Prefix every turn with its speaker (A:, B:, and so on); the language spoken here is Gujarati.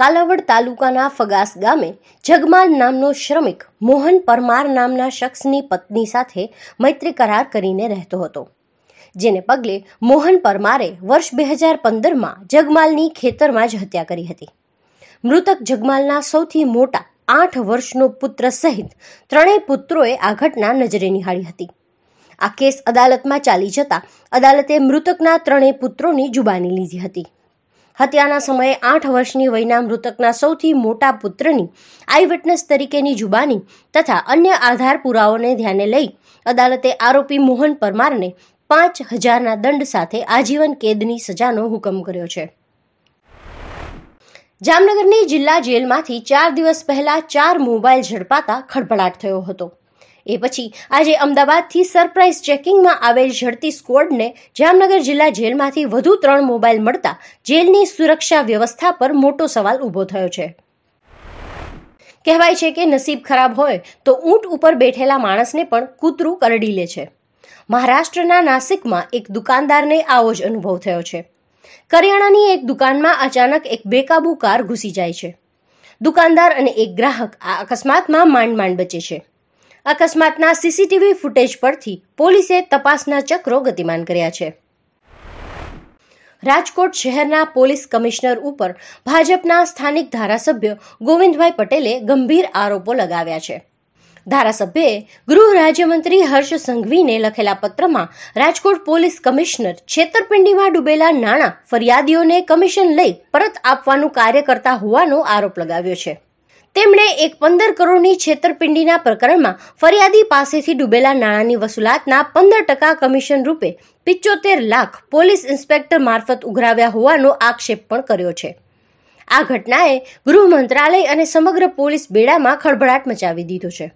A: કાલાવડ તાલુકાના ફગાસ ગામે જગમાલ નામનો શ્રમિક મોહન પરમાર નામના શખ્સની પત્ની સાથે મૈત્રી કરાર કરીને રહેતો હતો જેને પગલે મોહન પરમારે વર્ષ બે હજાર પંદરમાં જગમાલની ખેતરમાં જ હત્યા કરી હતી મૃતક જગમાલના સૌથી મોટા આઠ વર્ષનો પુત્ર સહિત ત્રણેય પુત્રોએ આ ઘટના નજરે નિહાળી હતી આ કેસ અદાલતમાં ચાલી જતા અદાલતે મૃતકના ત્રણેય પુત્રોની જુબાની લીધી હતી હત્યાના સમયે આઠ વર્ષની વયના મૃતકના સૌથી મોટા પુત્રની આઈવિટનેસ તરીકેની જુબાની તથા અન્ય આધાર પુરાવાઓને ધ્યાને લઈ અદાલતે આરોપી મોહન પરમારને પાંચ હજારના દંડ સાથે આજીવન કેદની સજાનો હુકમ કર્યો છે જામનગરની જિલ્લા જેલમાંથી ચાર દિવસ પહેલા ચાર મોબાઈલ ઝડપાતા ખળભળાટ થયો હતો એ પછી આજે અમદાવાદથી સરપ્રાઇઝ ચેકિંગમાં આવેલ ઝડતી સ્કોડને જામનગર જિલ્લા જેલમાંથી વધુ ત્રણ મોબાઈલ મળતા જેલની સુરક્ષા વ્યવસ્થા પર મોટો સવાલ ઊભો થયો છે કહેવાય છે કે નસીબ ખરાબ હોય તો ઊંટ ઉપર બેઠેલા માણસને પણ કૂતરું કરડી લે છે મહારાષ્ટ્રના નાસિકમાં એક દુકાનદારને આવો જ અનુભવ થયો છે કરિયાણાની એક દુકાનમાં અચાનક એક બેકાબુ કાર ઘૂસી જાય છે દુકાનદાર અને એક ગ્રાહક આ અકસ્માતમાં માંડ માંડ બચે છે અકસ્માતના સીસીટીવી ફૂટેજ પરથી પોલીસે તપાસના ચક્રો ગતિમાન કર્યા છે રાજકોટ શહેરના પોલીસ કમિશનર ઉપર ભાજપના સ્થાનિક ધારાસભ્ય ગોવિંદભાઈ પટેલે ગંભીર આરોપો લગાવ્યા છે ધારાસભ્યે ગૃહ રાજ્યમંત્રી હર્ષ સંઘવીને લખેલા પત્રમાં રાજકોટ પોલીસ કમિશનર છેતરપિંડીમાં ડૂબેલા નાણાં ફરિયાદીઓને કમિશન લઈ પરત આપવાનું કાર્ય કરતા હોવાનો આરોપ લગાવ્યો છે તેમણે એક પંદર કરોડની છેતરપિંડીના પ્રકરણમાં ફરિયાદી પાસેથી ડૂબેલા નાણાંની વસૂલાતના પંદર ટકા કમિશન રૂપે પિચોતેર લાખ પોલીસ ઇન્સ્પેક્ટર મારફત ઉઘરાવ્યા હોવાનો આક્ષેપ પણ કર્યો છે આ ઘટનાએ ગૃહ મંત્રાલય અને સમગ્ર પોલીસ બેડામાં ખળભળાટ મચાવી દીધો છે